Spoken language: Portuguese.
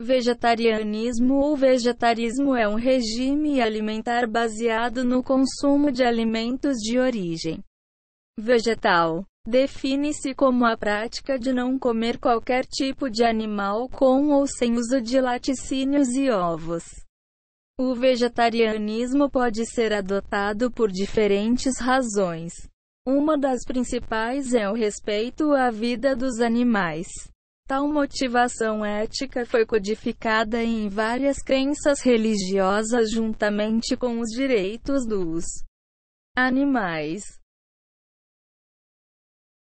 Vegetarianismo ou vegetarismo é um regime alimentar baseado no consumo de alimentos de origem vegetal. Define-se como a prática de não comer qualquer tipo de animal com ou sem uso de laticínios e ovos. O vegetarianismo pode ser adotado por diferentes razões. Uma das principais é o respeito à vida dos animais. Tal motivação ética foi codificada em várias crenças religiosas juntamente com os direitos dos animais.